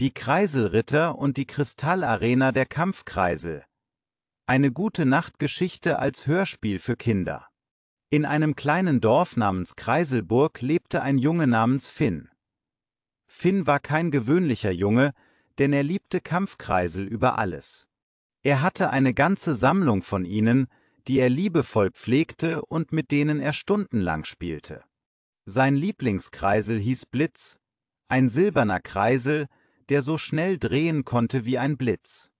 die Kreiselritter und die Kristallarena der Kampfkreisel. Eine gute Nachtgeschichte als Hörspiel für Kinder. In einem kleinen Dorf namens Kreiselburg lebte ein Junge namens Finn. Finn war kein gewöhnlicher Junge, denn er liebte Kampfkreisel über alles. Er hatte eine ganze Sammlung von ihnen, die er liebevoll pflegte und mit denen er stundenlang spielte. Sein Lieblingskreisel hieß Blitz, ein silberner Kreisel, der so schnell drehen konnte wie ein Blitz.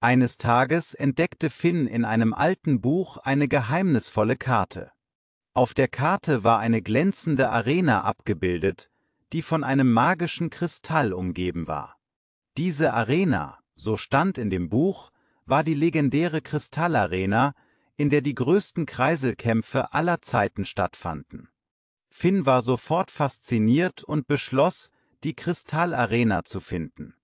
Eines Tages entdeckte Finn in einem alten Buch eine geheimnisvolle Karte. Auf der Karte war eine glänzende Arena abgebildet, die von einem magischen Kristall umgeben war. Diese Arena, so stand in dem Buch, war die legendäre Kristallarena, in der die größten Kreiselkämpfe aller Zeiten stattfanden. Finn war sofort fasziniert und beschloss, die Kristallarena zu finden.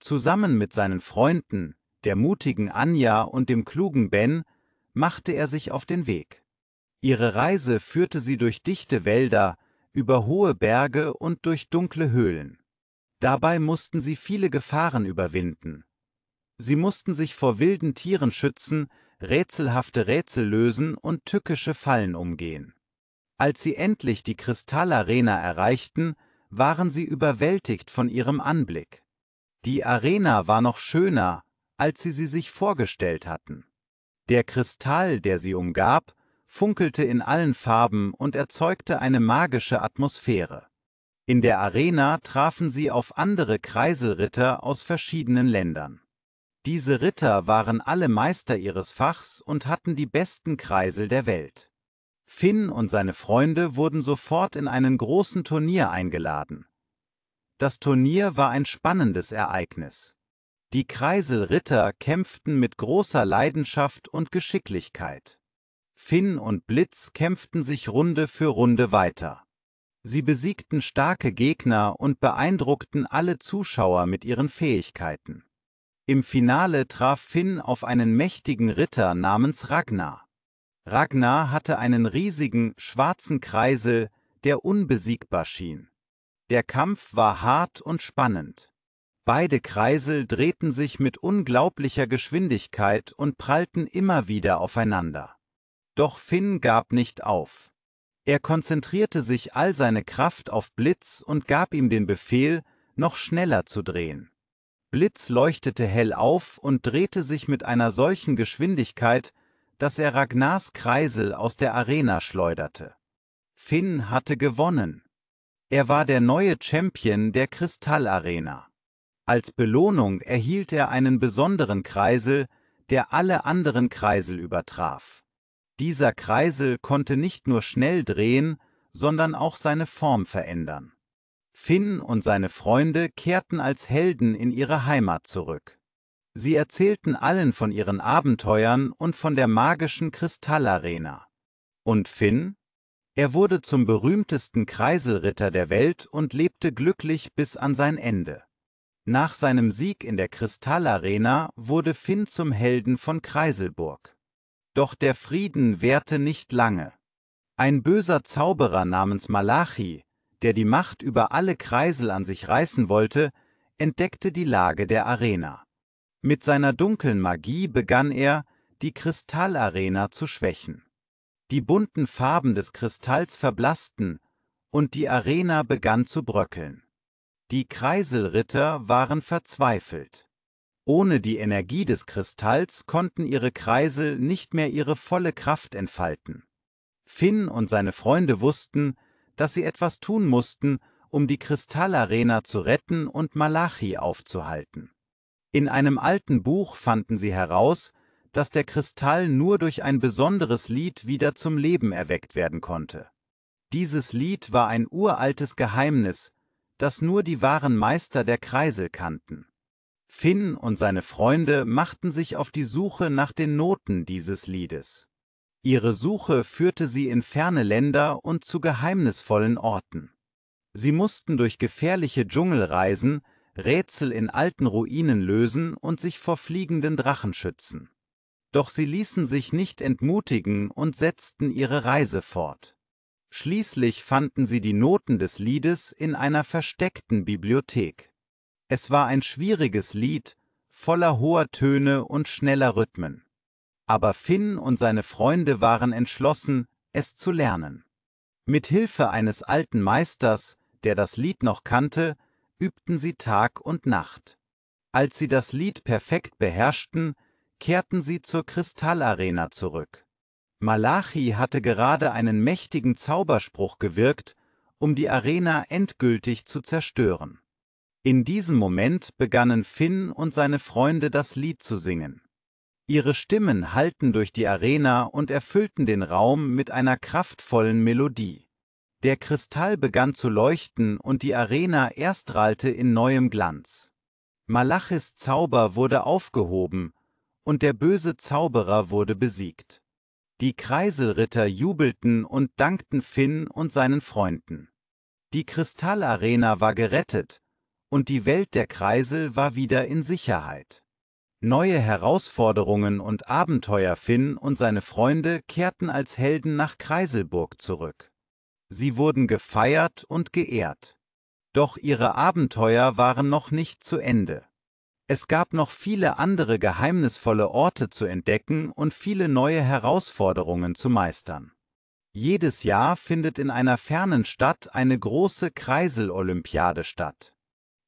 Zusammen mit seinen Freunden, der mutigen Anja und dem klugen Ben, machte er sich auf den Weg. Ihre Reise führte sie durch dichte Wälder, über hohe Berge und durch dunkle Höhlen. Dabei mussten sie viele Gefahren überwinden. Sie mussten sich vor wilden Tieren schützen, rätselhafte Rätsel lösen und tückische Fallen umgehen. Als sie endlich die Kristallarena erreichten, waren sie überwältigt von ihrem Anblick. Die Arena war noch schöner, als sie sie sich vorgestellt hatten. Der Kristall, der sie umgab, funkelte in allen Farben und erzeugte eine magische Atmosphäre. In der Arena trafen sie auf andere Kreiselritter aus verschiedenen Ländern. Diese Ritter waren alle Meister ihres Fachs und hatten die besten Kreisel der Welt. Finn und seine Freunde wurden sofort in einen großen Turnier eingeladen. Das Turnier war ein spannendes Ereignis. Die Kreiselritter kämpften mit großer Leidenschaft und Geschicklichkeit. Finn und Blitz kämpften sich Runde für Runde weiter. Sie besiegten starke Gegner und beeindruckten alle Zuschauer mit ihren Fähigkeiten. Im Finale traf Finn auf einen mächtigen Ritter namens Ragnar. Ragnar hatte einen riesigen, schwarzen Kreisel, der unbesiegbar schien. Der Kampf war hart und spannend. Beide Kreisel drehten sich mit unglaublicher Geschwindigkeit und prallten immer wieder aufeinander. Doch Finn gab nicht auf. Er konzentrierte sich all seine Kraft auf Blitz und gab ihm den Befehl, noch schneller zu drehen. Blitz leuchtete hell auf und drehte sich mit einer solchen Geschwindigkeit, dass er Ragnars Kreisel aus der Arena schleuderte. Finn hatte gewonnen. Er war der neue Champion der Kristallarena. Als Belohnung erhielt er einen besonderen Kreisel, der alle anderen Kreisel übertraf. Dieser Kreisel konnte nicht nur schnell drehen, sondern auch seine Form verändern. Finn und seine Freunde kehrten als Helden in ihre Heimat zurück. Sie erzählten allen von ihren Abenteuern und von der magischen Kristallarena. Und Finn? Er wurde zum berühmtesten Kreiselritter der Welt und lebte glücklich bis an sein Ende. Nach seinem Sieg in der Kristallarena wurde Finn zum Helden von Kreiselburg. Doch der Frieden währte nicht lange. Ein böser Zauberer namens Malachi, der die Macht über alle Kreisel an sich reißen wollte, entdeckte die Lage der Arena. Mit seiner dunklen Magie begann er, die Kristallarena zu schwächen. Die bunten Farben des Kristalls verblassten und die Arena begann zu bröckeln. Die Kreiselritter waren verzweifelt. Ohne die Energie des Kristalls konnten ihre Kreisel nicht mehr ihre volle Kraft entfalten. Finn und seine Freunde wussten, dass sie etwas tun mussten, um die Kristallarena zu retten und Malachi aufzuhalten. In einem alten Buch fanden sie heraus, dass der Kristall nur durch ein besonderes Lied wieder zum Leben erweckt werden konnte. Dieses Lied war ein uraltes Geheimnis, das nur die wahren Meister der Kreisel kannten. Finn und seine Freunde machten sich auf die Suche nach den Noten dieses Liedes. Ihre Suche führte sie in ferne Länder und zu geheimnisvollen Orten. Sie mussten durch gefährliche Dschungel reisen, Rätsel in alten Ruinen lösen und sich vor fliegenden Drachen schützen. Doch sie ließen sich nicht entmutigen und setzten ihre Reise fort. Schließlich fanden sie die Noten des Liedes in einer versteckten Bibliothek. Es war ein schwieriges Lied, voller hoher Töne und schneller Rhythmen. Aber Finn und seine Freunde waren entschlossen, es zu lernen. Mit Hilfe eines alten Meisters, der das Lied noch kannte, übten sie Tag und Nacht. Als sie das Lied perfekt beherrschten, kehrten sie zur Kristallarena zurück. Malachi hatte gerade einen mächtigen Zauberspruch gewirkt, um die Arena endgültig zu zerstören. In diesem Moment begannen Finn und seine Freunde das Lied zu singen. Ihre Stimmen hallten durch die Arena und erfüllten den Raum mit einer kraftvollen Melodie. Der Kristall begann zu leuchten und die Arena erstrahlte in neuem Glanz. Malachis Zauber wurde aufgehoben, und der böse Zauberer wurde besiegt. Die Kreiselritter jubelten und dankten Finn und seinen Freunden. Die Kristallarena war gerettet, und die Welt der Kreisel war wieder in Sicherheit. Neue Herausforderungen und Abenteuer Finn und seine Freunde kehrten als Helden nach Kreiselburg zurück. Sie wurden gefeiert und geehrt. Doch ihre Abenteuer waren noch nicht zu Ende. Es gab noch viele andere geheimnisvolle Orte zu entdecken und viele neue Herausforderungen zu meistern. Jedes Jahr findet in einer fernen Stadt eine große Kreisel-Olympiade statt.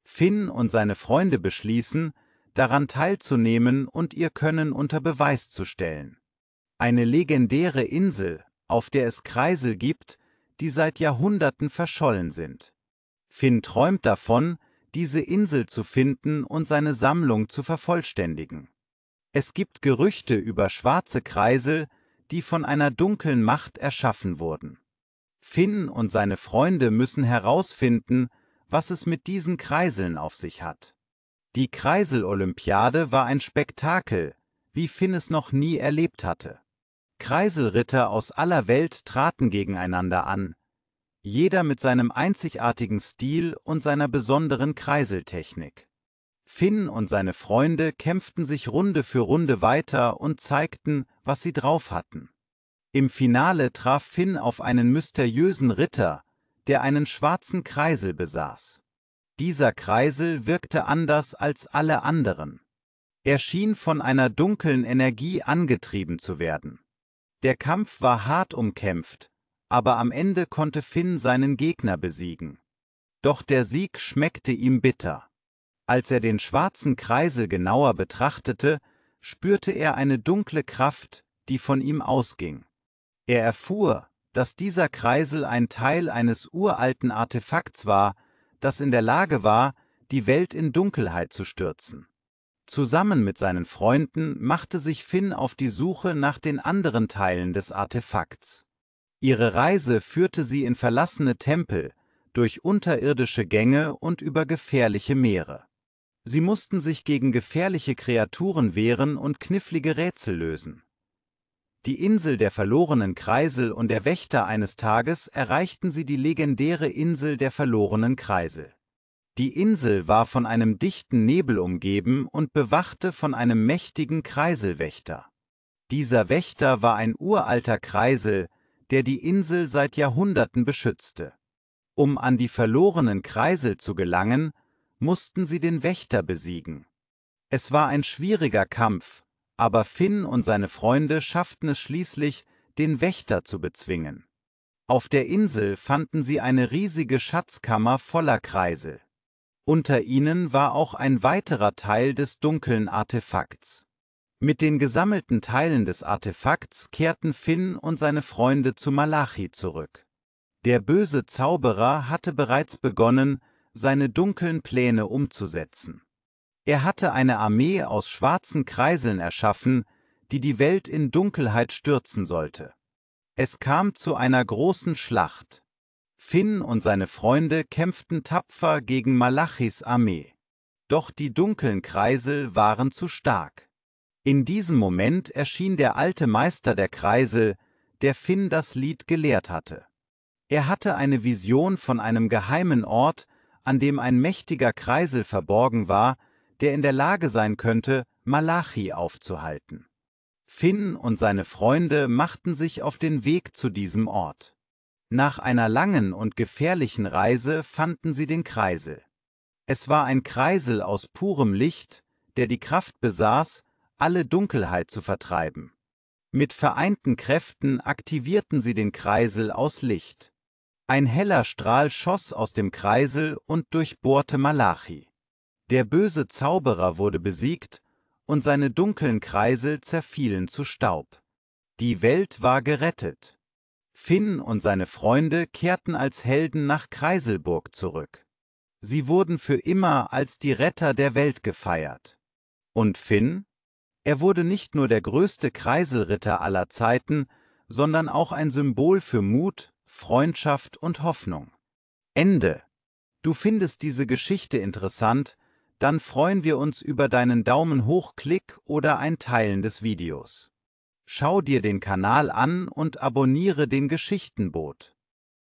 Finn und seine Freunde beschließen, daran teilzunehmen und ihr Können unter Beweis zu stellen. Eine legendäre Insel, auf der es Kreisel gibt, die seit Jahrhunderten verschollen sind. Finn träumt davon, diese Insel zu finden und seine Sammlung zu vervollständigen. Es gibt Gerüchte über schwarze Kreisel, die von einer dunklen Macht erschaffen wurden. Finn und seine Freunde müssen herausfinden, was es mit diesen Kreiseln auf sich hat. Die Kreisel-Olympiade war ein Spektakel, wie Finn es noch nie erlebt hatte. Kreiselritter aus aller Welt traten gegeneinander an, jeder mit seinem einzigartigen Stil und seiner besonderen Kreiseltechnik. Finn und seine Freunde kämpften sich Runde für Runde weiter und zeigten, was sie drauf hatten. Im Finale traf Finn auf einen mysteriösen Ritter, der einen schwarzen Kreisel besaß. Dieser Kreisel wirkte anders als alle anderen. Er schien von einer dunklen Energie angetrieben zu werden. Der Kampf war hart umkämpft, aber am Ende konnte Finn seinen Gegner besiegen. Doch der Sieg schmeckte ihm bitter. Als er den schwarzen Kreisel genauer betrachtete, spürte er eine dunkle Kraft, die von ihm ausging. Er erfuhr, dass dieser Kreisel ein Teil eines uralten Artefakts war, das in der Lage war, die Welt in Dunkelheit zu stürzen. Zusammen mit seinen Freunden machte sich Finn auf die Suche nach den anderen Teilen des Artefakts. Ihre Reise führte sie in verlassene Tempel, durch unterirdische Gänge und über gefährliche Meere. Sie mussten sich gegen gefährliche Kreaturen wehren und knifflige Rätsel lösen. Die Insel der verlorenen Kreisel und der Wächter eines Tages erreichten sie die legendäre Insel der verlorenen Kreisel. Die Insel war von einem dichten Nebel umgeben und bewachte von einem mächtigen Kreiselwächter. Dieser Wächter war ein uralter Kreisel, der die Insel seit Jahrhunderten beschützte. Um an die verlorenen Kreisel zu gelangen, mussten sie den Wächter besiegen. Es war ein schwieriger Kampf, aber Finn und seine Freunde schafften es schließlich, den Wächter zu bezwingen. Auf der Insel fanden sie eine riesige Schatzkammer voller Kreisel. Unter ihnen war auch ein weiterer Teil des dunklen Artefakts. Mit den gesammelten Teilen des Artefakts kehrten Finn und seine Freunde zu Malachi zurück. Der böse Zauberer hatte bereits begonnen, seine dunklen Pläne umzusetzen. Er hatte eine Armee aus schwarzen Kreiseln erschaffen, die die Welt in Dunkelheit stürzen sollte. Es kam zu einer großen Schlacht, Finn und seine Freunde kämpften tapfer gegen Malachis Armee. Doch die dunklen Kreisel waren zu stark. In diesem Moment erschien der alte Meister der Kreisel, der Finn das Lied gelehrt hatte. Er hatte eine Vision von einem geheimen Ort, an dem ein mächtiger Kreisel verborgen war, der in der Lage sein könnte, Malachi aufzuhalten. Finn und seine Freunde machten sich auf den Weg zu diesem Ort. Nach einer langen und gefährlichen Reise fanden sie den Kreisel. Es war ein Kreisel aus purem Licht, der die Kraft besaß, alle Dunkelheit zu vertreiben. Mit vereinten Kräften aktivierten sie den Kreisel aus Licht. Ein heller Strahl schoss aus dem Kreisel und durchbohrte Malachi. Der böse Zauberer wurde besiegt, und seine dunklen Kreisel zerfielen zu Staub. Die Welt war gerettet. Finn und seine Freunde kehrten als Helden nach Kreiselburg zurück. Sie wurden für immer als die Retter der Welt gefeiert. Und Finn? Er wurde nicht nur der größte Kreiselritter aller Zeiten, sondern auch ein Symbol für Mut, Freundschaft und Hoffnung. Ende. Du findest diese Geschichte interessant, dann freuen wir uns über deinen Daumen hoch Klick oder ein Teilen des Videos. Schau dir den Kanal an und abonniere den Geschichtenbot.